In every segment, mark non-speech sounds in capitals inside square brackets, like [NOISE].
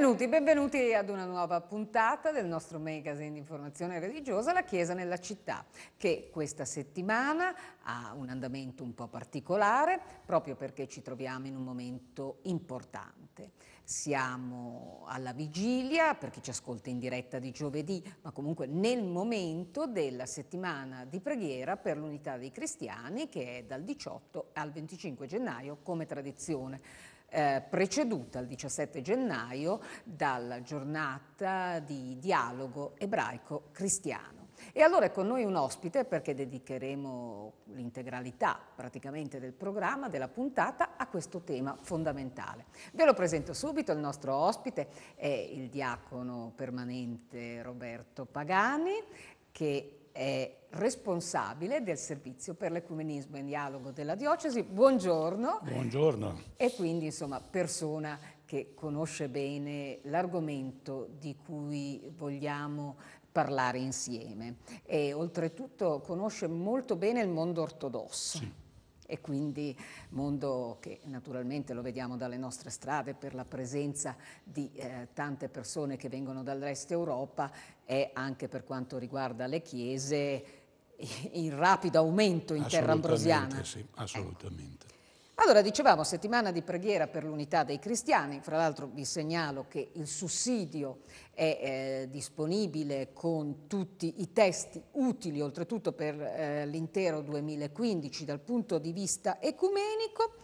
Benvenuti, benvenuti ad una nuova puntata del nostro magazine di informazione religiosa La Chiesa nella città, che questa settimana ha un andamento un po' particolare proprio perché ci troviamo in un momento importante. Siamo alla vigilia, per chi ci ascolta in diretta di giovedì, ma comunque nel momento della settimana di preghiera per l'unità dei cristiani che è dal 18 al 25 gennaio come tradizione eh, preceduta il 17 gennaio dalla giornata di dialogo ebraico-cristiano. E allora è con noi un ospite perché dedicheremo l'integralità praticamente del programma, della puntata, a questo tema fondamentale. Ve lo presento subito, il nostro ospite è il diacono permanente Roberto Pagani che è responsabile del servizio per l'ecumenismo e dialogo della diocesi. Buongiorno. Buongiorno. E quindi insomma persona che conosce bene l'argomento di cui vogliamo parlare insieme e oltretutto conosce molto bene il mondo ortodosso. Sì e quindi mondo che naturalmente lo vediamo dalle nostre strade per la presenza di eh, tante persone che vengono dall'est Europa e anche per quanto riguarda le chiese in rapido aumento in terra ambrosiana. Sì, ecco. assolutamente. Ecco. Allora, dicevamo, settimana di preghiera per l'unità dei cristiani, fra l'altro vi segnalo che il sussidio è eh, disponibile con tutti i testi utili, oltretutto per eh, l'intero 2015 dal punto di vista ecumenico.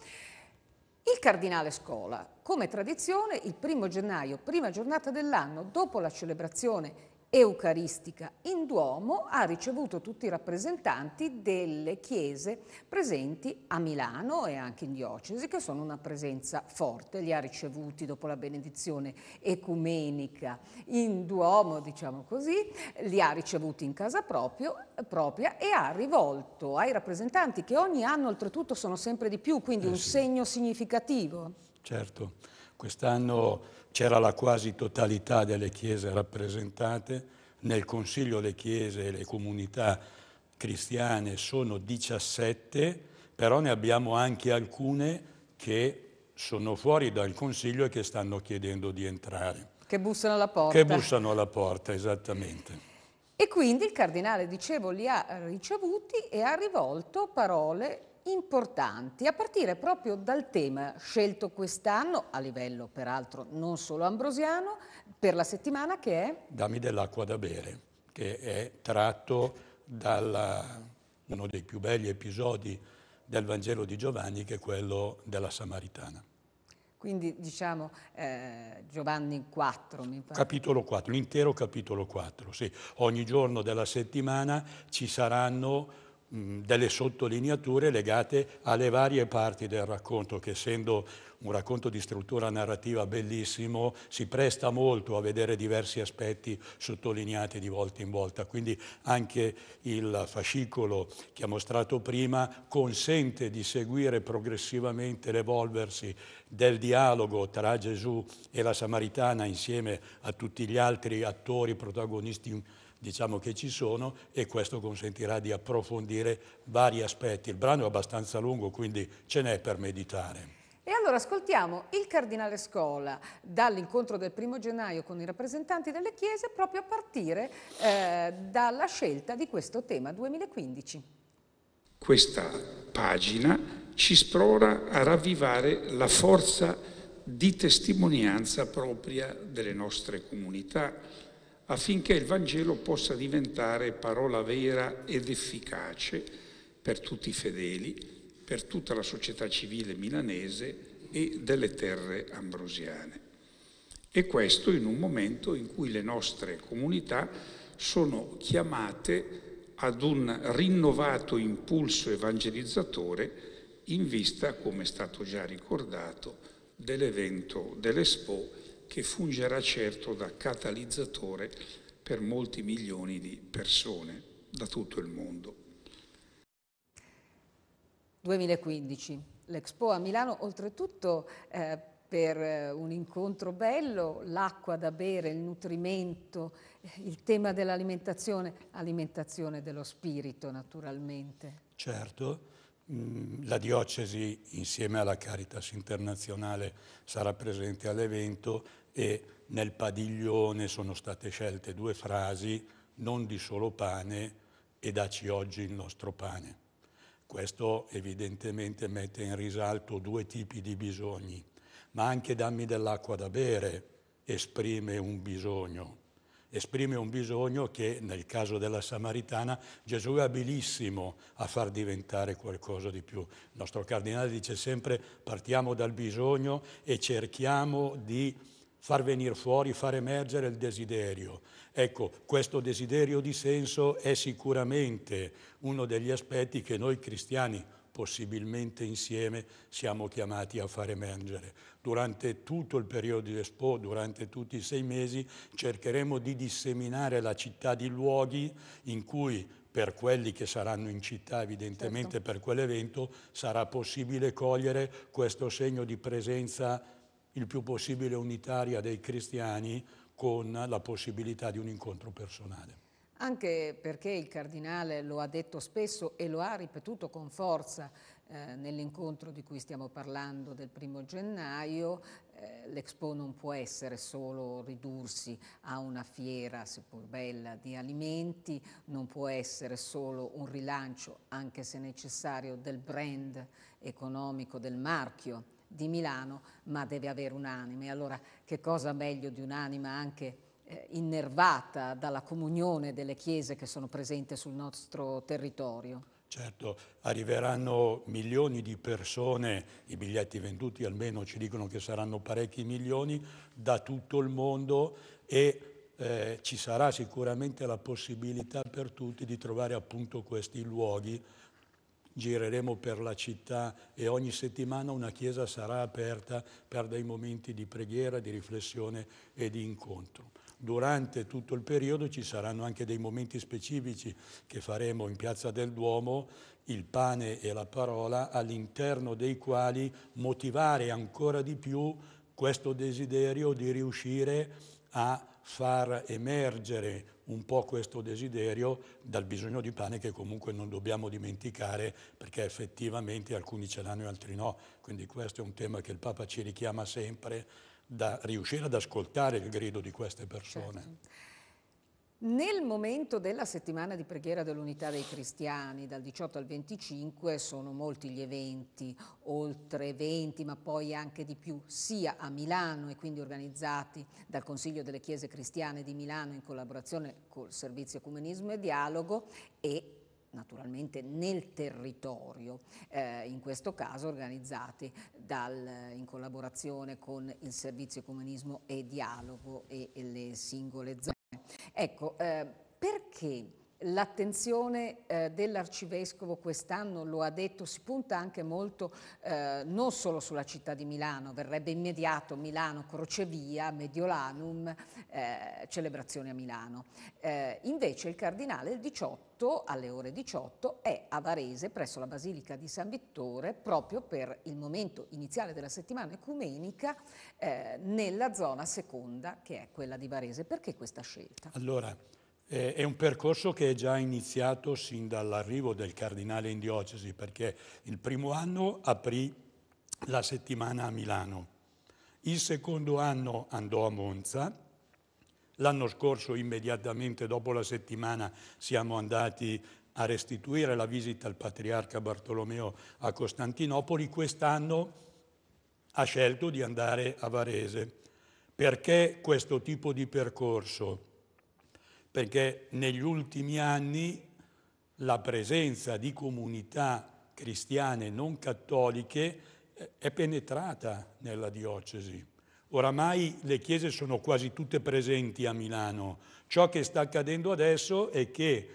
Il cardinale Scola, come tradizione, il primo gennaio, prima giornata dell'anno, dopo la celebrazione eucaristica in Duomo ha ricevuto tutti i rappresentanti delle chiese presenti a Milano e anche in diocesi che sono una presenza forte, li ha ricevuti dopo la benedizione ecumenica in Duomo, diciamo così, li ha ricevuti in casa proprio, propria e ha rivolto ai rappresentanti che ogni anno oltretutto sono sempre di più, quindi eh un segno significativo. Certo, quest'anno c'era la quasi totalità delle chiese rappresentate, nel Consiglio le chiese e le comunità cristiane sono 17, però ne abbiamo anche alcune che sono fuori dal Consiglio e che stanno chiedendo di entrare. Che bussano alla porta. Che bussano alla porta, esattamente. E quindi il cardinale, dicevo, li ha ricevuti e ha rivolto parole importanti, a partire proprio dal tema scelto quest'anno, a livello peraltro non solo ambrosiano, per la settimana che è... Dammi dell'acqua da bere, che è tratto da uno dei più belli episodi del Vangelo di Giovanni, che è quello della Samaritana. Quindi diciamo eh, Giovanni 4, mi pare. Capitolo 4, l'intero capitolo 4, sì. Ogni giorno della settimana ci saranno delle sottolineature legate alle varie parti del racconto che essendo un racconto di struttura narrativa bellissimo si presta molto a vedere diversi aspetti sottolineati di volta in volta quindi anche il fascicolo che ha mostrato prima consente di seguire progressivamente l'evolversi del dialogo tra Gesù e la Samaritana insieme a tutti gli altri attori protagonisti diciamo che ci sono e questo consentirà di approfondire vari aspetti. Il brano è abbastanza lungo, quindi ce n'è per meditare. E allora ascoltiamo il Cardinale Scola dall'incontro del primo gennaio con i rappresentanti delle chiese proprio a partire eh, dalla scelta di questo tema 2015. Questa pagina ci sprona a ravvivare la forza di testimonianza propria delle nostre comunità, affinché il Vangelo possa diventare parola vera ed efficace per tutti i fedeli, per tutta la società civile milanese e delle terre ambrosiane. E questo in un momento in cui le nostre comunità sono chiamate ad un rinnovato impulso evangelizzatore in vista, come è stato già ricordato, dell'evento dell'Expo che fungerà certo da catalizzatore per molti milioni di persone da tutto il mondo. 2015, l'Expo a Milano oltretutto eh, per eh, un incontro bello, l'acqua da bere, il nutrimento, eh, il tema dell'alimentazione, alimentazione dello spirito naturalmente. Certo, la diocesi insieme alla Caritas internazionale sarà presente all'evento e nel padiglione sono state scelte due frasi, non di solo pane e daci oggi il nostro pane. Questo evidentemente mette in risalto due tipi di bisogni, ma anche dammi dell'acqua da bere esprime un bisogno esprime un bisogno che nel caso della Samaritana Gesù è abilissimo a far diventare qualcosa di più. Il nostro cardinale dice sempre partiamo dal bisogno e cerchiamo di far venire fuori, far emergere il desiderio. Ecco, questo desiderio di senso è sicuramente uno degli aspetti che noi cristiani possibilmente insieme siamo chiamati a far emergere. Durante tutto il periodo di Expo, durante tutti i sei mesi, cercheremo di disseminare la città di luoghi in cui per quelli che saranno in città evidentemente certo. per quell'evento sarà possibile cogliere questo segno di presenza il più possibile unitaria dei cristiani con la possibilità di un incontro personale anche perché il Cardinale lo ha detto spesso e lo ha ripetuto con forza eh, nell'incontro di cui stiamo parlando del primo gennaio, eh, l'Expo non può essere solo ridursi a una fiera, seppur bella, di alimenti, non può essere solo un rilancio, anche se necessario, del brand economico, del marchio di Milano, ma deve avere un'anima. E allora che cosa meglio di un'anima anche eh, innervata dalla comunione delle chiese che sono presenti sul nostro territorio. Certo, arriveranno milioni di persone, i biglietti venduti almeno ci dicono che saranno parecchi milioni, da tutto il mondo e eh, ci sarà sicuramente la possibilità per tutti di trovare appunto questi luoghi. Gireremo per la città e ogni settimana una chiesa sarà aperta per dei momenti di preghiera, di riflessione e di incontro durante tutto il periodo ci saranno anche dei momenti specifici che faremo in Piazza del Duomo, il pane e la parola, all'interno dei quali motivare ancora di più questo desiderio di riuscire a far emergere un po' questo desiderio dal bisogno di pane che comunque non dobbiamo dimenticare perché effettivamente alcuni ce l'hanno e altri no. Quindi questo è un tema che il Papa ci richiama sempre da riuscire ad ascoltare il grido di queste persone. Certo. Nel momento della settimana di preghiera dell'unità dei cristiani, dal 18 al 25, sono molti gli eventi, oltre 20 ma poi anche di più, sia a Milano e quindi organizzati dal Consiglio delle Chiese Cristiane di Milano in collaborazione col Servizio Ecumenismo e Dialogo e naturalmente nel territorio, eh, in questo caso organizzati dal, in collaborazione con il Servizio Comunismo e Dialogo e, e le singole zone. Ecco, eh, perché L'attenzione eh, dell'Arcivescovo quest'anno, lo ha detto, si punta anche molto eh, non solo sulla città di Milano, verrebbe immediato Milano, crocevia, Mediolanum, eh, celebrazione a Milano. Eh, invece il Cardinale il 18, alle ore 18, è a Varese presso la Basilica di San Vittore proprio per il momento iniziale della settimana ecumenica eh, nella zona seconda che è quella di Varese. Perché questa scelta? Allora, eh, è un percorso che è già iniziato sin dall'arrivo del cardinale in diocesi, perché il primo anno aprì la settimana a Milano, il secondo anno andò a Monza, l'anno scorso immediatamente dopo la settimana siamo andati a restituire la visita al patriarca Bartolomeo a Costantinopoli, quest'anno ha scelto di andare a Varese. Perché questo tipo di percorso? perché negli ultimi anni la presenza di comunità cristiane non cattoliche eh, è penetrata nella diocesi. Oramai le chiese sono quasi tutte presenti a Milano. Ciò che sta accadendo adesso è che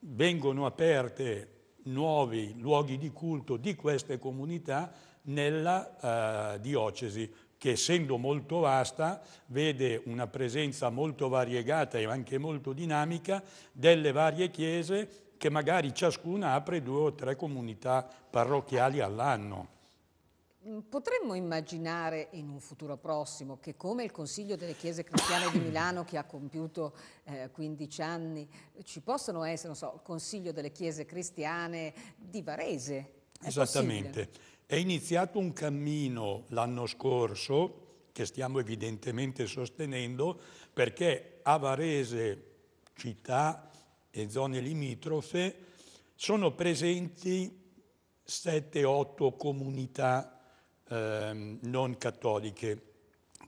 vengono aperte nuovi luoghi di culto di queste comunità nella eh, diocesi che essendo molto vasta vede una presenza molto variegata e anche molto dinamica delle varie chiese che magari ciascuna apre due o tre comunità parrocchiali all'anno. Potremmo immaginare in un futuro prossimo che come il Consiglio delle Chiese Cristiane di Milano che ha compiuto eh, 15 anni ci possano essere, non so, il Consiglio delle Chiese Cristiane di Varese. È Esattamente. Possibile? È iniziato un cammino l'anno scorso, che stiamo evidentemente sostenendo, perché a Varese, città e zone limitrofe, sono presenti 7-8 comunità ehm, non cattoliche,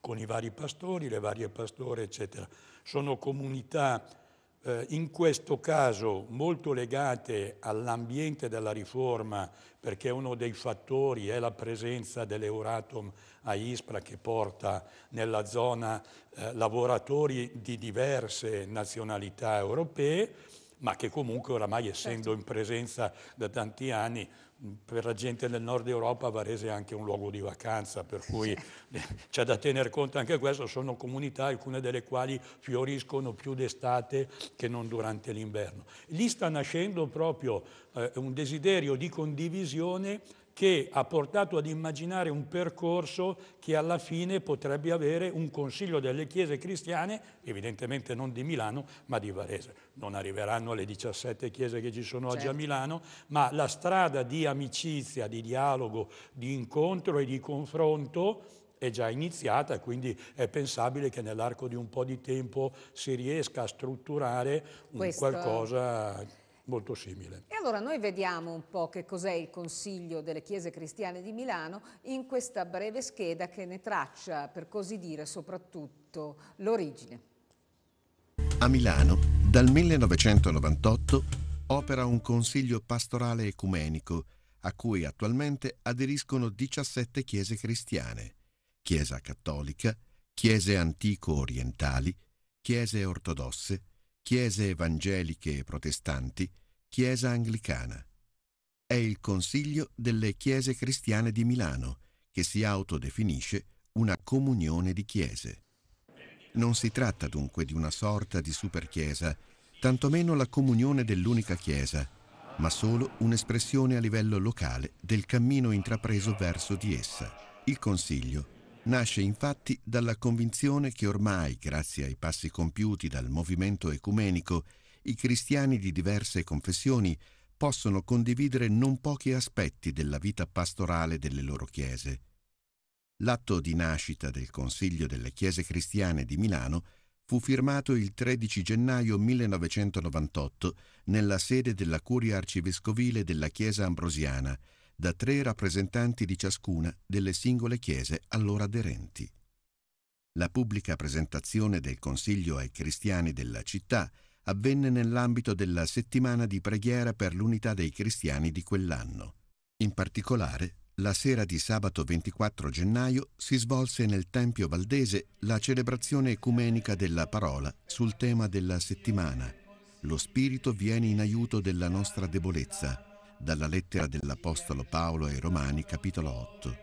con i vari pastori, le varie pastore, eccetera. Sono comunità eh, in questo caso molto legate all'ambiente della riforma, perché uno dei fattori è la presenza dell'Euratom a Ispra che porta nella zona eh, lavoratori di diverse nazionalità europee, ma che comunque oramai essendo certo. in presenza da tanti anni per la gente del nord Europa Varese è anche un luogo di vacanza, per cui eh, c'è da tener conto anche questo, sono comunità alcune delle quali fioriscono più d'estate che non durante l'inverno. Lì sta nascendo proprio eh, un desiderio di condivisione che ha portato ad immaginare un percorso che alla fine potrebbe avere un consiglio delle chiese cristiane, evidentemente non di Milano, ma di Varese. Non arriveranno le 17 chiese che ci sono certo. oggi a certo. Milano, ma la strada di amicizia, di dialogo, di incontro e di confronto è già iniziata, quindi è pensabile che nell'arco di un po' di tempo si riesca a strutturare un Questo... qualcosa molto simile. E allora noi vediamo un po' che cos'è il Consiglio delle Chiese Cristiane di Milano in questa breve scheda che ne traccia, per così dire, soprattutto l'origine. A Milano, dal 1998, opera un Consiglio pastorale ecumenico a cui attualmente aderiscono 17 chiese cristiane, Chiesa cattolica, chiese antico-orientali, chiese ortodosse, chiese evangeliche e protestanti, chiesa anglicana. È il Consiglio delle Chiese Cristiane di Milano, che si autodefinisce una comunione di chiese. Non si tratta dunque di una sorta di superchiesa, tantomeno la comunione dell'unica chiesa, ma solo un'espressione a livello locale del cammino intrapreso verso di essa. Il Consiglio Nasce infatti dalla convinzione che ormai, grazie ai passi compiuti dal movimento ecumenico, i cristiani di diverse confessioni possono condividere non pochi aspetti della vita pastorale delle loro chiese. L'atto di nascita del Consiglio delle Chiese Cristiane di Milano fu firmato il 13 gennaio 1998 nella sede della Curia Arcivescovile della Chiesa Ambrosiana da tre rappresentanti di ciascuna delle singole chiese allora aderenti. La pubblica presentazione del Consiglio ai cristiani della città avvenne nell'ambito della settimana di preghiera per l'unità dei cristiani di quell'anno. In particolare, la sera di sabato 24 gennaio si svolse nel Tempio Valdese la celebrazione ecumenica della parola sul tema della settimana. Lo Spirito viene in aiuto della nostra debolezza dalla lettera dell'Apostolo Paolo ai Romani capitolo 8.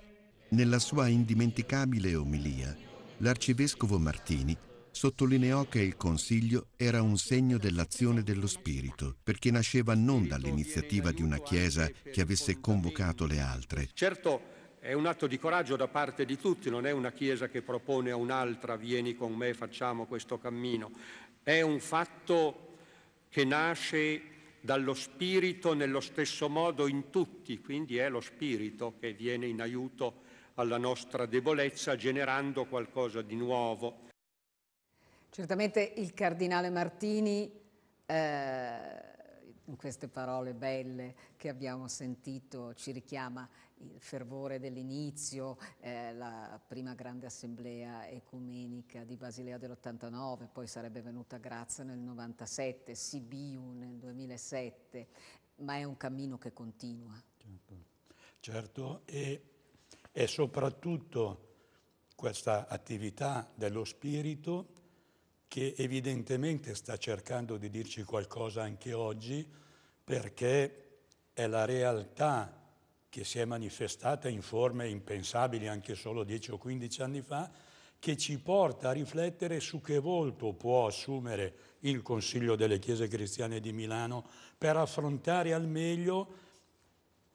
Nella sua indimenticabile omilia, l'Arcivescovo Martini sottolineò che il Consiglio era un segno dell'azione dello Spirito, perché nasceva non dall'iniziativa di una Chiesa che avesse convocato le altre. Certo, è un atto di coraggio da parte di tutti, non è una Chiesa che propone a un'altra vieni con me, facciamo questo cammino. È un fatto che nasce dallo Spirito nello stesso modo in tutti, quindi è lo Spirito che viene in aiuto alla nostra debolezza generando qualcosa di nuovo. Certamente il Cardinale Martini eh, in queste parole belle che abbiamo sentito ci richiama il fervore dell'inizio, eh, la prima grande assemblea ecumenica di Basilea dell'89, poi sarebbe venuta Grazia nel 97, Sibiu nel 2007, ma è un cammino che continua. Certo, certo. E, e soprattutto questa attività dello spirito che evidentemente sta cercando di dirci qualcosa anche oggi perché è la realtà che si è manifestata in forme impensabili anche solo 10 o 15 anni fa, che ci porta a riflettere su che volto può assumere il Consiglio delle Chiese Cristiane di Milano per affrontare al meglio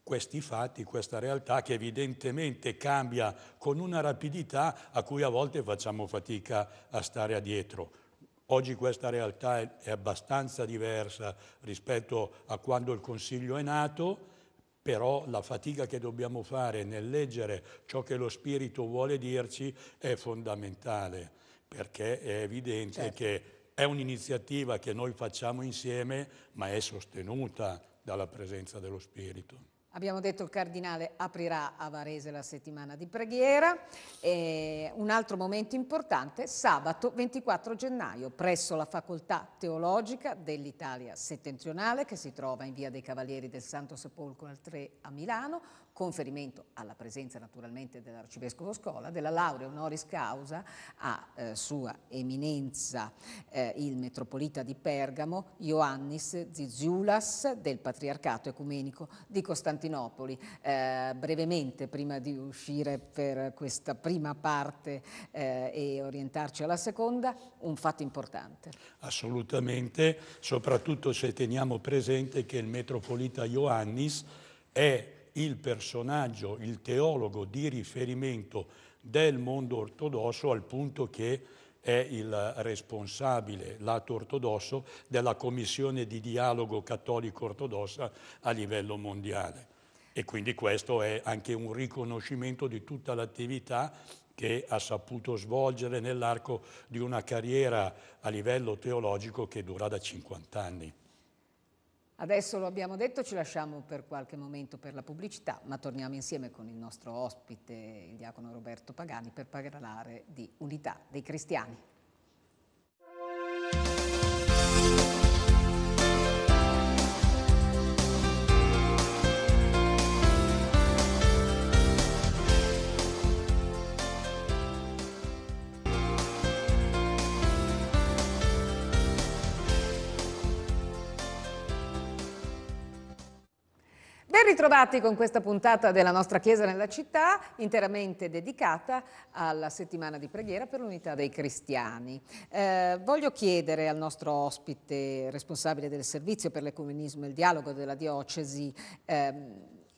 questi fatti, questa realtà che evidentemente cambia con una rapidità a cui a volte facciamo fatica a stare addietro. Oggi questa realtà è abbastanza diversa rispetto a quando il Consiglio è nato, però la fatica che dobbiamo fare nel leggere ciò che lo Spirito vuole dirci è fondamentale, perché è evidente certo. che è un'iniziativa che noi facciamo insieme, ma è sostenuta dalla presenza dello Spirito. Abbiamo detto che il cardinale aprirà a Varese la settimana di preghiera. E un altro momento importante, sabato 24 gennaio, presso la Facoltà Teologica dell'Italia Settentrionale, che si trova in via dei Cavalieri del Santo Sepolcro al 3 a Milano, conferimento alla presenza naturalmente dell'arcivescovo Scola, della laurea honoris causa a eh, sua eminenza eh, il metropolita di Pergamo, Ioannis Ziziulas del Patriarcato Ecumenico di Costantinopoli. Eh, brevemente, prima di uscire per questa prima parte eh, e orientarci alla seconda, un fatto importante. Assolutamente, soprattutto se teniamo presente che il metropolita Ioannis è il personaggio, il teologo di riferimento del mondo ortodosso al punto che è il responsabile, lato ortodosso, della commissione di dialogo cattolico-ortodossa a livello mondiale. E quindi questo è anche un riconoscimento di tutta l'attività che ha saputo svolgere nell'arco di una carriera a livello teologico che dura da 50 anni. Adesso lo abbiamo detto, ci lasciamo per qualche momento per la pubblicità, ma torniamo insieme con il nostro ospite, il diacono Roberto Pagani, per parlare di unità dei cristiani. Ben ritrovati con questa puntata della nostra Chiesa nella città, interamente dedicata alla settimana di preghiera per l'unità dei cristiani. Eh, voglio chiedere al nostro ospite responsabile del servizio per l'ecumenismo e il dialogo della diocesi ehm,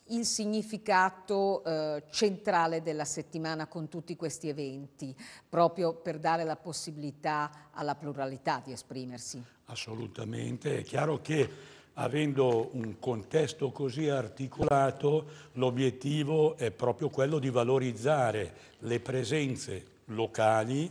il significato eh, centrale della settimana con tutti questi eventi, proprio per dare la possibilità alla pluralità di esprimersi. Assolutamente, è chiaro che avendo un contesto così articolato, l'obiettivo è proprio quello di valorizzare le presenze locali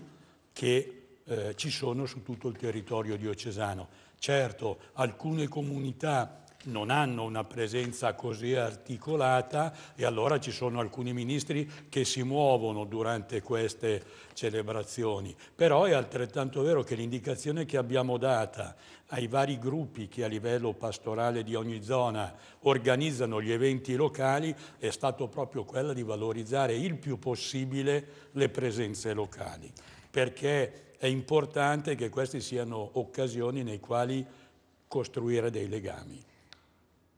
che eh, ci sono su tutto il territorio diocesano. Certo, alcune comunità non hanno una presenza così articolata e allora ci sono alcuni ministri che si muovono durante queste celebrazioni. Però è altrettanto vero che l'indicazione che abbiamo data ai vari gruppi che a livello pastorale di ogni zona organizzano gli eventi locali è stata proprio quella di valorizzare il più possibile le presenze locali, perché è importante che queste siano occasioni nei quali costruire dei legami.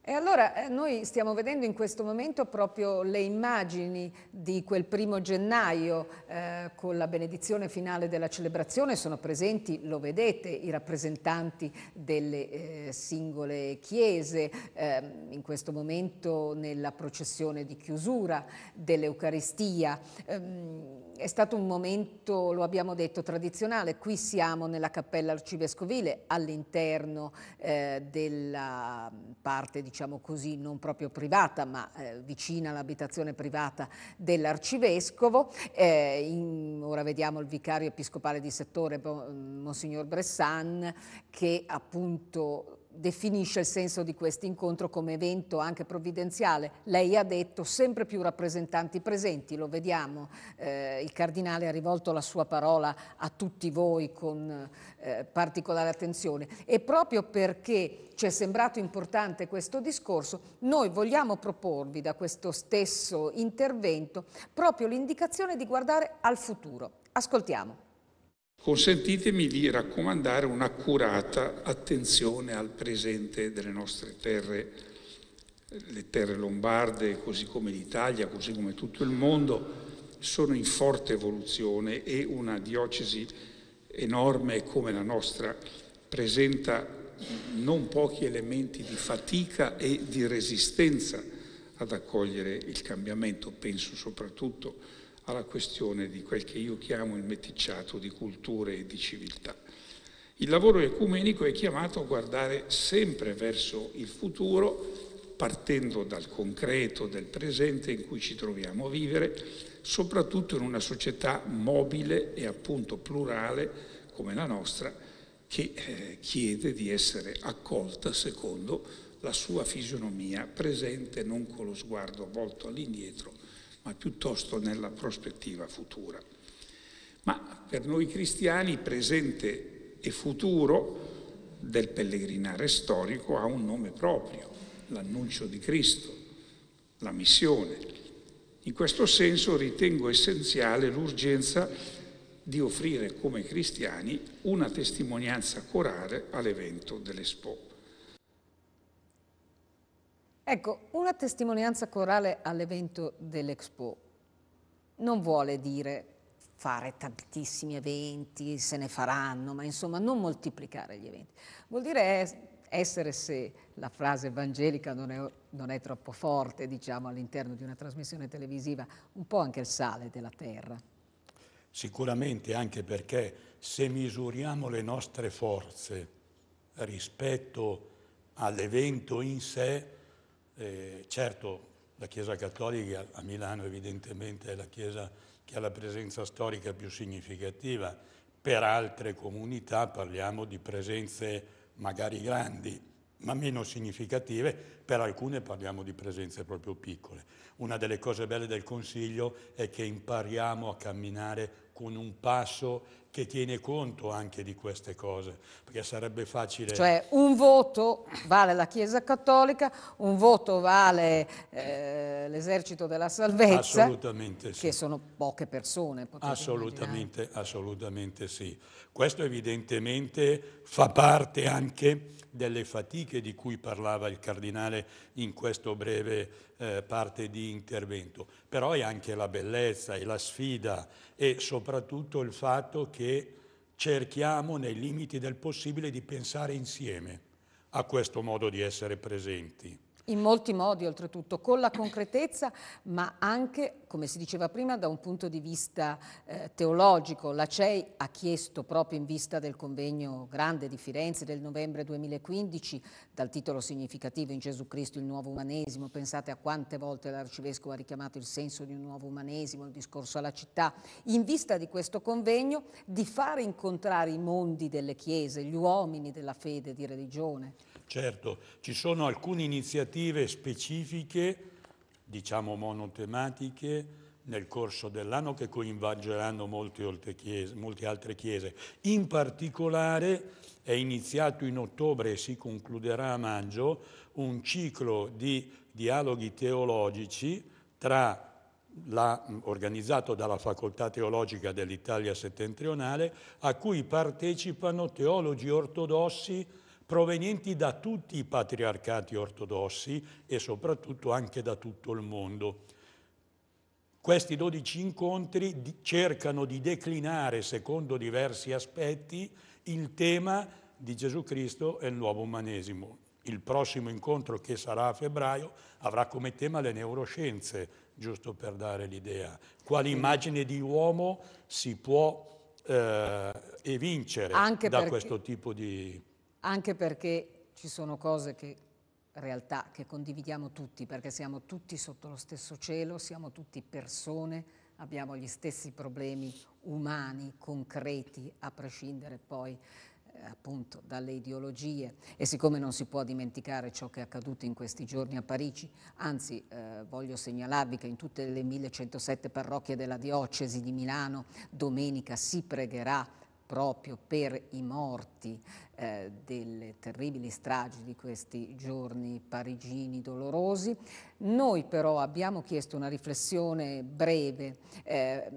E allora eh, noi stiamo vedendo in questo momento proprio le immagini di quel primo gennaio eh, con la benedizione finale della celebrazione, sono presenti, lo vedete, i rappresentanti delle eh, singole chiese, ehm, in questo momento nella processione di chiusura dell'Eucaristia. Ehm, è stato un momento, lo abbiamo detto, tradizionale, qui siamo nella cappella arcivescovile all'interno eh, della parte di diciamo, diciamo così, non proprio privata, ma eh, vicina all'abitazione privata dell'arcivescovo. Eh, in, ora vediamo il vicario episcopale di settore, Monsignor Bressan, che appunto definisce il senso di questo incontro come evento anche provvidenziale. Lei ha detto sempre più rappresentanti presenti, lo vediamo, eh, il Cardinale ha rivolto la sua parola a tutti voi con eh, particolare attenzione e proprio perché ci è sembrato importante questo discorso, noi vogliamo proporvi da questo stesso intervento proprio l'indicazione di guardare al futuro. Ascoltiamo. Consentitemi di raccomandare un'accurata attenzione al presente delle nostre terre, le terre lombarde, così come l'Italia, così come tutto il mondo, sono in forte evoluzione e una diocesi enorme come la nostra presenta non pochi elementi di fatica e di resistenza ad accogliere il cambiamento, penso soprattutto a alla questione di quel che io chiamo il meticciato di culture e di civiltà. Il lavoro ecumenico è chiamato a guardare sempre verso il futuro, partendo dal concreto, del presente in cui ci troviamo a vivere, soprattutto in una società mobile e appunto plurale come la nostra, che eh, chiede di essere accolta secondo la sua fisionomia presente, non con lo sguardo volto all'indietro, ma piuttosto nella prospettiva futura. Ma per noi cristiani presente e futuro del pellegrinare storico ha un nome proprio, l'annuncio di Cristo, la missione. In questo senso ritengo essenziale l'urgenza di offrire come cristiani una testimonianza corale all'evento dell'Expo. Ecco, una testimonianza corale all'evento dell'Expo non vuole dire fare tantissimi eventi, se ne faranno, ma insomma non moltiplicare gli eventi. Vuol dire essere, se la frase evangelica non è, non è troppo forte, diciamo, all'interno di una trasmissione televisiva, un po' anche il sale della terra. Sicuramente anche perché se misuriamo le nostre forze rispetto all'evento in sé, eh, certo la Chiesa Cattolica a Milano evidentemente è la Chiesa che ha la presenza storica più significativa, per altre comunità parliamo di presenze magari grandi, ma meno significative, per alcune parliamo di presenze proprio piccole. Una delle cose belle del Consiglio è che impariamo a camminare con un passo che tiene conto anche di queste cose, perché sarebbe facile... Cioè un voto vale la Chiesa Cattolica, un voto vale eh, l'esercito della salvezza, assolutamente sì. che sono poche persone. Assolutamente, assolutamente sì. Questo evidentemente fa parte anche delle fatiche di cui parlava il Cardinale in questo breve eh, parte di intervento, però è anche la bellezza e la sfida e soprattutto il fatto che che cerchiamo nei limiti del possibile di pensare insieme a questo modo di essere presenti in molti modi oltretutto, con la concretezza ma anche, come si diceva prima, da un punto di vista eh, teologico. La CEI ha chiesto proprio in vista del convegno grande di Firenze del novembre 2015, dal titolo significativo In Gesù Cristo il nuovo umanesimo, pensate a quante volte l'Arcivescovo ha richiamato il senso di un nuovo umanesimo, il discorso alla città, in vista di questo convegno di fare incontrare i mondi delle chiese, gli uomini della fede, di religione. Certo, ci sono alcune iniziative specifiche, diciamo monotematiche, nel corso dell'anno che coinvolgeranno molte, chiese, molte, altre chiese. In particolare è iniziato in ottobre e si concluderà a maggio un ciclo di dialoghi teologici tra la, organizzato dalla Facoltà Teologica dell'Italia Settentrionale, a cui partecipano teologi ortodossi provenienti da tutti i patriarcati ortodossi e soprattutto anche da tutto il mondo. Questi dodici incontri cercano di declinare, secondo diversi aspetti, il tema di Gesù Cristo e il nuovo umanesimo. Il prossimo incontro che sarà a febbraio avrà come tema le neuroscienze, giusto per dare l'idea. Quale immagine di uomo si può eh, evincere Anche da perché... questo tipo di anche perché ci sono cose che, realtà, che condividiamo tutti, perché siamo tutti sotto lo stesso cielo, siamo tutti persone, abbiamo gli stessi problemi umani, concreti, a prescindere poi eh, appunto dalle ideologie e siccome non si può dimenticare ciò che è accaduto in questi giorni a Parigi, anzi eh, voglio segnalarvi che in tutte le 1107 parrocchie della diocesi di Milano domenica si pregherà proprio per i morti eh, delle terribili stragi di questi giorni parigini dolorosi. Noi però abbiamo chiesto una riflessione breve eh,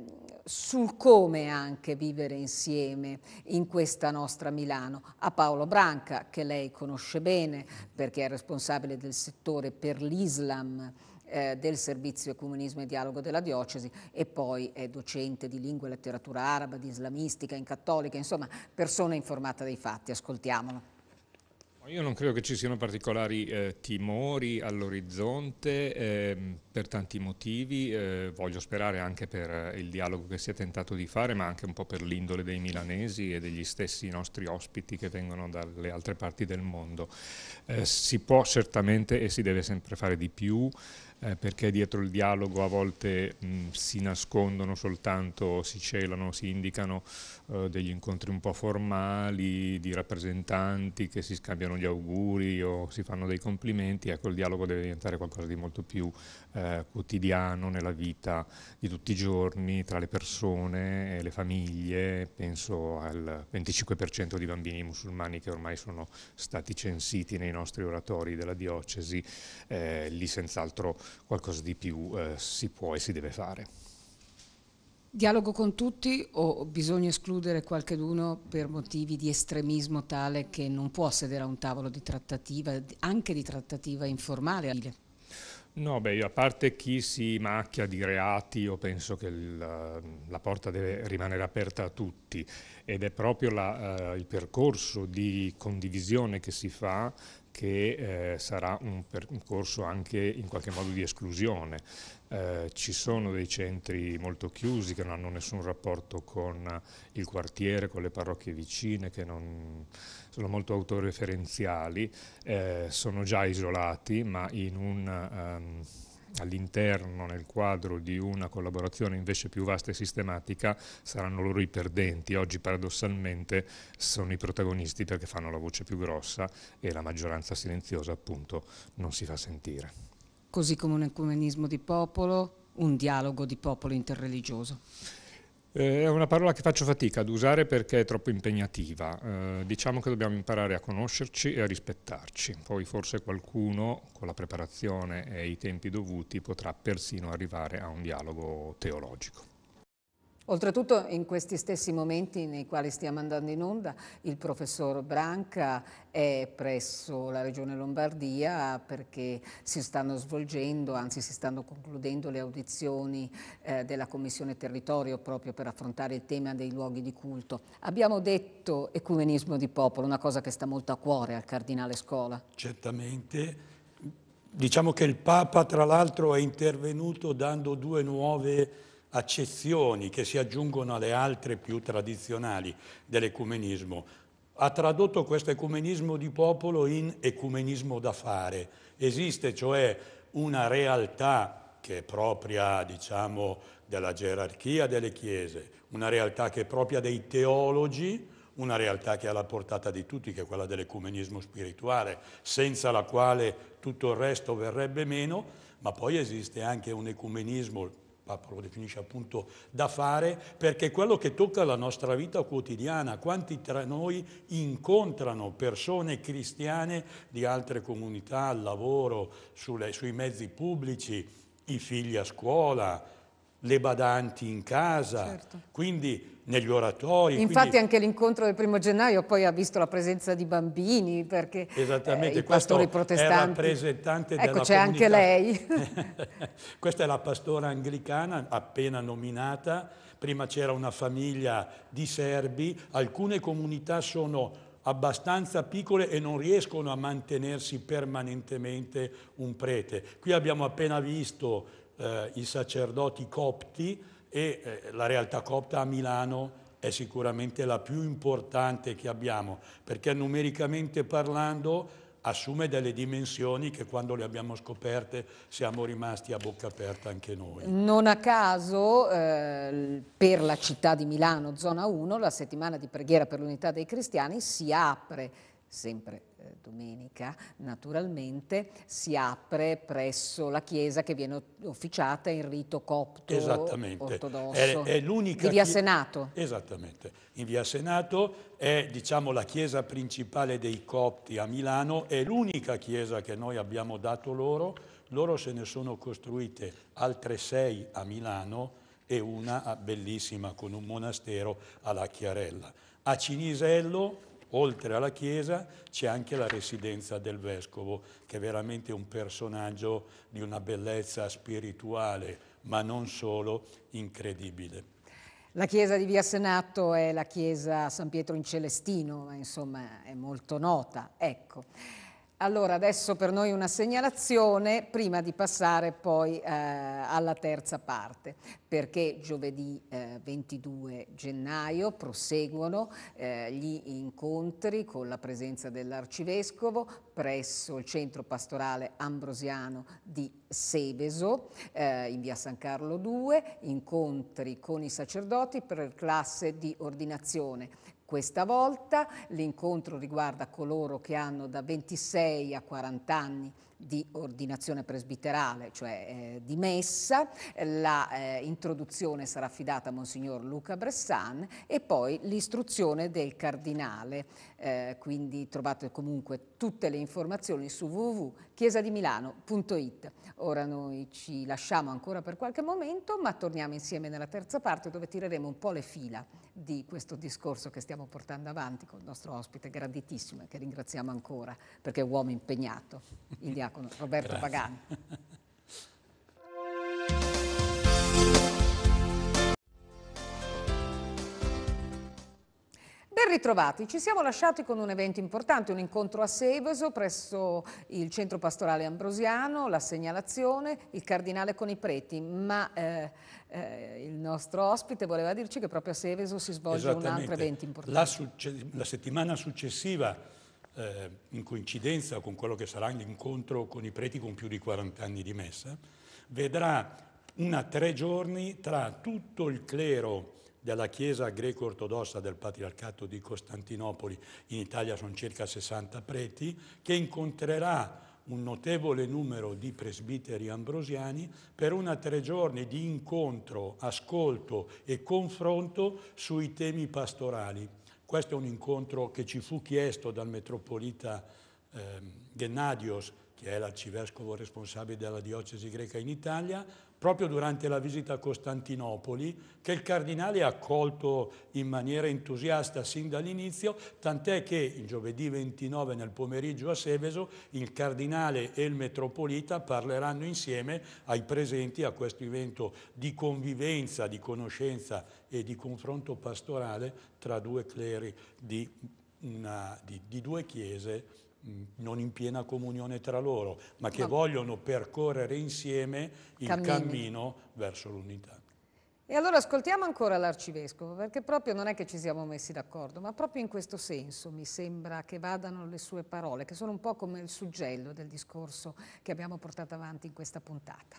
sul come anche vivere insieme in questa nostra Milano a Paolo Branca, che lei conosce bene perché è responsabile del settore per l'Islam eh, del Servizio Comunismo e Dialogo della Diocesi e poi è docente di lingua e letteratura araba, di islamistica, in cattolica, insomma persona informata dei fatti. Ascoltiamolo. Io non credo che ci siano particolari eh, timori all'orizzonte eh, per tanti motivi, eh, voglio sperare anche per eh, il dialogo che si è tentato di fare, ma anche un po' per l'indole dei milanesi e degli stessi nostri ospiti che vengono dalle altre parti del mondo. Eh, si può certamente e si deve sempre fare di più eh, perché dietro il dialogo a volte mh, si nascondono soltanto, si celano, si indicano eh, degli incontri un po' formali di rappresentanti che si scambiano gli auguri o si fanno dei complimenti, ecco il dialogo deve diventare qualcosa di molto più eh, quotidiano nella vita di tutti i giorni, tra le persone e le famiglie, penso al 25% di bambini musulmani che ormai sono stati censiti nei nostri oratori della diocesi, eh, lì senz'altro qualcosa di più eh, si può e si deve fare. Dialogo con tutti o bisogna escludere qualcheduno per motivi di estremismo tale che non può sedere a un tavolo di trattativa, anche di trattativa informale? No, beh, io, a parte chi si macchia di reati, io penso che il, la porta deve rimanere aperta a tutti ed è proprio la, eh, il percorso di condivisione che si fa che eh, sarà un percorso anche in qualche modo di esclusione. Eh, ci sono dei centri molto chiusi che non hanno nessun rapporto con il quartiere, con le parrocchie vicine, che non, sono molto autoreferenziali, eh, sono già isolati ma in un... Um, all'interno nel quadro di una collaborazione invece più vasta e sistematica saranno loro i perdenti. Oggi paradossalmente sono i protagonisti perché fanno la voce più grossa e la maggioranza silenziosa appunto non si fa sentire. Così come un ecumenismo di popolo, un dialogo di popolo interreligioso. Eh, è una parola che faccio fatica ad usare perché è troppo impegnativa. Eh, diciamo che dobbiamo imparare a conoscerci e a rispettarci. Poi forse qualcuno, con la preparazione e i tempi dovuti, potrà persino arrivare a un dialogo teologico. Oltretutto in questi stessi momenti nei quali stiamo andando in onda, il professor Branca è presso la Regione Lombardia perché si stanno svolgendo, anzi si stanno concludendo le audizioni eh, della Commissione Territorio proprio per affrontare il tema dei luoghi di culto. Abbiamo detto ecumenismo di popolo, una cosa che sta molto a cuore al Cardinale Scola. Certamente. Diciamo che il Papa tra l'altro è intervenuto dando due nuove accezioni che si aggiungono alle altre più tradizionali dell'ecumenismo, ha tradotto questo ecumenismo di popolo in ecumenismo da fare. Esiste cioè una realtà che è propria, diciamo, della gerarchia delle chiese, una realtà che è propria dei teologi, una realtà che è alla portata di tutti, che è quella dell'ecumenismo spirituale, senza la quale tutto il resto verrebbe meno, ma poi esiste anche un ecumenismo Papa lo definisce appunto da fare, perché è quello che tocca la nostra vita quotidiana. Quanti tra noi incontrano persone cristiane di altre comunità al lavoro, sulle, sui mezzi pubblici, i figli a scuola, le badanti in casa, certo. quindi negli oratori. Infatti quindi... anche l'incontro del primo gennaio poi ha visto la presenza di bambini perché Esattamente, eh, i pastori protestanti... È rappresentante ecco, della c'è anche lei. [LAUGHS] Questa è la pastora anglicana appena nominata, prima c'era una famiglia di serbi, alcune comunità sono abbastanza piccole e non riescono a mantenersi permanentemente un prete. Qui abbiamo appena visto eh, i sacerdoti copti e eh, la realtà copta a Milano è sicuramente la più importante che abbiamo, perché numericamente parlando assume delle dimensioni che quando le abbiamo scoperte siamo rimasti a bocca aperta anche noi. Non a caso eh, per la città di Milano, zona 1, la settimana di preghiera per l'unità dei cristiani si apre sempre eh, domenica naturalmente, si apre presso la chiesa che viene officiata in rito copto Esattamente. ortodosso. È, è l'unica di via chi... Senato. Esattamente, in via Senato è diciamo, la chiesa principale dei copti a Milano, è l'unica chiesa che noi abbiamo dato loro, loro se ne sono costruite altre sei a Milano e una bellissima con un monastero alla Chiarella. A Cinisello oltre alla chiesa c'è anche la residenza del vescovo, che è veramente un personaggio di una bellezza spirituale, ma non solo, incredibile. La chiesa di Via Senato è la chiesa San Pietro in Celestino, ma insomma è molto nota, ecco. Allora, adesso per noi una segnalazione prima di passare poi eh, alla terza parte, perché giovedì eh, 22 gennaio proseguono eh, gli incontri con la presenza dell'Arcivescovo presso il centro pastorale ambrosiano di Seveso, eh, in via San Carlo 2, incontri con i sacerdoti per classe di ordinazione questa volta l'incontro riguarda coloro che hanno da 26 a 40 anni di ordinazione presbiterale, cioè eh, di messa, la eh, introduzione sarà affidata a Monsignor Luca Bressan e poi l'istruzione del cardinale eh, quindi trovate comunque tutte le informazioni su www.chiesadimilano.it. Ora noi ci lasciamo ancora per qualche momento, ma torniamo insieme nella terza parte dove tireremo un po' le fila di questo discorso che stiamo portando avanti con il nostro ospite graditissimo e che ringraziamo ancora perché è un uomo impegnato, il diacono Roberto Pagani. [LAUGHS] Ben ritrovati, ci siamo lasciati con un evento importante, un incontro a Seveso presso il centro pastorale ambrosiano, la segnalazione, il cardinale con i preti, ma eh, eh, il nostro ospite voleva dirci che proprio a Seveso si svolge un altro evento importante. La, la settimana successiva, eh, in coincidenza con quello che sarà l'incontro con i preti con più di 40 anni di messa, vedrà una tre giorni tra tutto il clero della Chiesa greco-ortodossa del Patriarcato di Costantinopoli, in Italia sono circa 60 preti, che incontrerà un notevole numero di presbiteri ambrosiani per una tre giorni di incontro, ascolto e confronto sui temi pastorali. Questo è un incontro che ci fu chiesto dal metropolita eh, Gennadios, che è l'arcivescovo responsabile della diocesi greca in Italia, proprio durante la visita a Costantinopoli, che il cardinale ha accolto in maniera entusiasta sin dall'inizio, tant'è che il giovedì 29 nel pomeriggio a Seveso il cardinale e il metropolita parleranno insieme ai presenti a questo evento di convivenza, di conoscenza e di confronto pastorale tra due cleri di, una, di, di due chiese non in piena comunione tra loro, ma che ma... vogliono percorrere insieme il Cammini. cammino verso l'unità. E allora ascoltiamo ancora l'Arcivescovo, perché proprio non è che ci siamo messi d'accordo, ma proprio in questo senso mi sembra che vadano le sue parole, che sono un po' come il suggello del discorso che abbiamo portato avanti in questa puntata.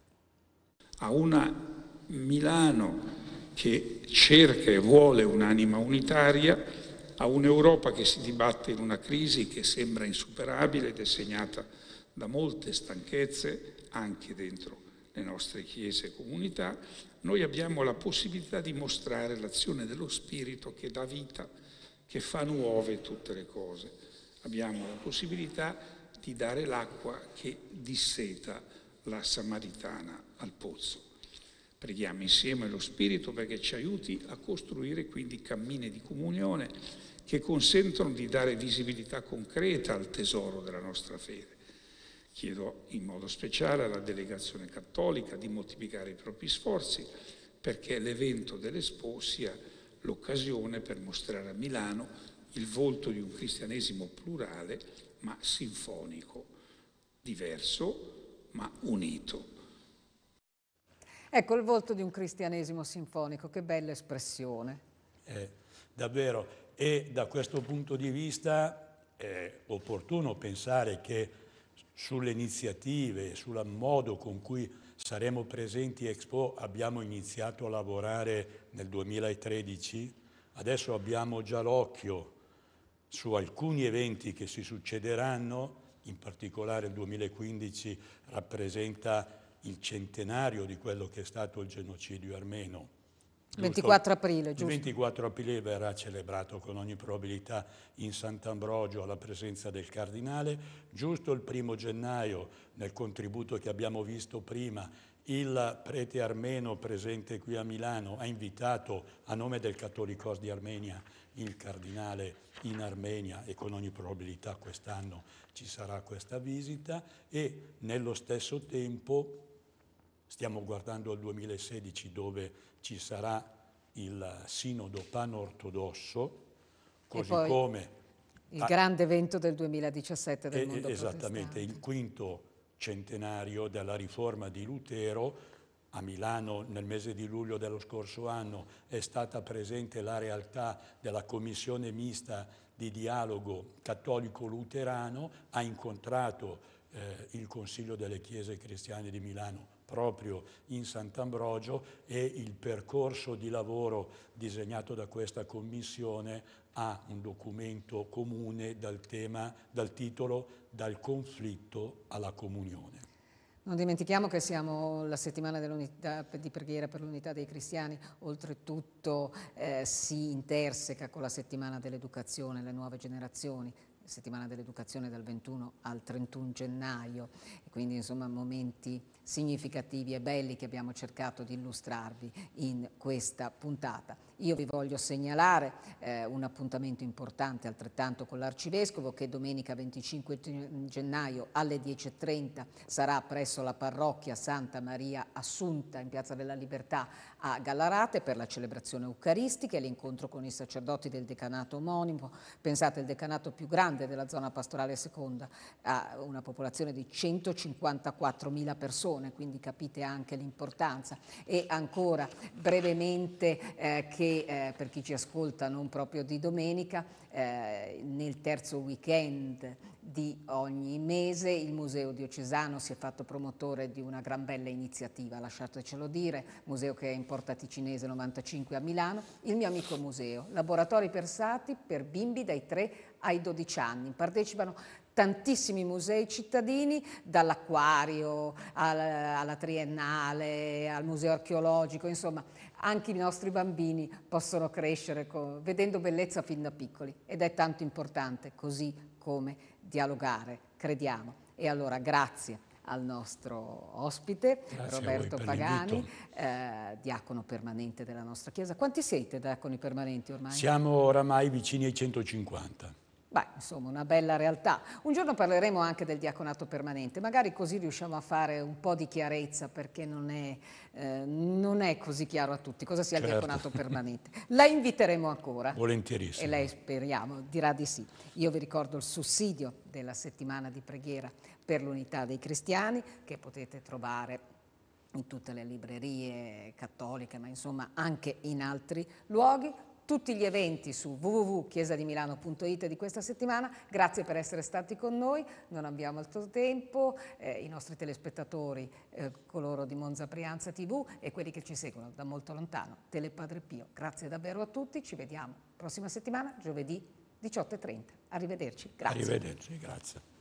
A una Milano che cerca e vuole un'anima unitaria, a un'Europa che si dibatte in una crisi che sembra insuperabile ed è segnata da molte stanchezze anche dentro le nostre chiese e comunità, noi abbiamo la possibilità di mostrare l'azione dello Spirito che dà vita, che fa nuove tutte le cose. Abbiamo la possibilità di dare l'acqua che disseta la Samaritana al pozzo. Preghiamo insieme lo Spirito perché ci aiuti a costruire quindi cammini di comunione che consentono di dare visibilità concreta al tesoro della nostra fede. Chiedo in modo speciale alla delegazione cattolica di moltiplicare i propri sforzi perché l'evento dell'Expo sia l'occasione per mostrare a Milano il volto di un cristianesimo plurale ma sinfonico, diverso ma unito. Ecco il volto di un cristianesimo sinfonico, che bella espressione. Eh, davvero, e da questo punto di vista è opportuno pensare che sulle iniziative, sul modo con cui saremo presenti Expo, abbiamo iniziato a lavorare nel 2013, adesso abbiamo già l'occhio su alcuni eventi che si succederanno, in particolare il 2015 rappresenta il centenario di quello che è stato il genocidio armeno. 24 aprile, giusto? Il 24 aprile verrà celebrato con ogni probabilità in Sant'Ambrogio alla presenza del Cardinale, giusto il primo gennaio, nel contributo che abbiamo visto prima, il prete armeno presente qui a Milano ha invitato a nome del Cattolicos di Armenia il Cardinale in Armenia e con ogni probabilità quest'anno ci sarà questa visita e nello stesso tempo Stiamo guardando al 2016 dove ci sarà il sinodo panortodosso, così come... Il ah, grande evento del 2017 del eh, mondo Esattamente, il quinto centenario della riforma di Lutero. A Milano nel mese di luglio dello scorso anno è stata presente la realtà della commissione mista di dialogo cattolico-luterano, ha incontrato eh, il Consiglio delle Chiese Cristiane di Milano proprio in Sant'Ambrogio e il percorso di lavoro disegnato da questa commissione ha un documento comune dal, tema, dal titolo Dal conflitto alla comunione. Non dimentichiamo che siamo la settimana di preghiera per l'unità dei cristiani, oltretutto eh, si interseca con la settimana dell'educazione, le nuove generazioni, settimana dell'educazione dal 21 al 31 gennaio, quindi insomma momenti significativi e belli che abbiamo cercato di illustrarvi in questa puntata. Io vi voglio segnalare eh, un appuntamento importante altrettanto con l'Arcivescovo che domenica 25 gennaio alle 10.30 sarà presso la parrocchia Santa Maria Assunta in Piazza della Libertà a Gallarate per la celebrazione eucaristica e l'incontro con i sacerdoti del decanato omonimo. Pensate il decanato più grande della zona pastorale seconda ha una popolazione di 154.000 persone persone, quindi capite anche l'importanza. E ancora brevemente eh, che eh, per chi ci ascolta non proprio di domenica, eh, nel terzo weekend di ogni mese il Museo Diocesano si è fatto promotore di una gran bella iniziativa, lasciatecelo dire, museo che è in Porta Ticinese 95 a Milano, il mio amico museo, laboratori per Sati per bimbi dai 3 ai 12 anni. Partecipano tantissimi musei cittadini, dall'acquario alla, alla triennale, al museo archeologico, insomma anche i nostri bambini possono crescere con, vedendo bellezza fin da piccoli ed è tanto importante così come dialogare, crediamo. E allora grazie al nostro ospite Grazie Roberto Pagani, eh, diacono permanente della nostra Chiesa. Quanti siete diaconi permanenti ormai? Siamo oramai vicini ai 150. Beh, insomma, una bella realtà. Un giorno parleremo anche del diaconato permanente, magari così riusciamo a fare un po' di chiarezza perché non è, eh, non è così chiaro a tutti cosa sia certo. il diaconato permanente. La inviteremo ancora. Volentierissimo. E lei speriamo dirà di sì. Io vi ricordo il sussidio della settimana di preghiera per l'unità dei cristiani che potete trovare in tutte le librerie cattoliche, ma insomma anche in altri luoghi tutti gli eventi su www.chiesadimilano.it di questa settimana. Grazie per essere stati con noi, non abbiamo altro tempo, eh, i nostri telespettatori, eh, coloro di Monza Prianza TV e quelli che ci seguono da molto lontano, Telepadre Pio. Grazie davvero a tutti, ci vediamo prossima settimana, giovedì 18.30. Arrivederci, grazie. Arrivederci, grazie.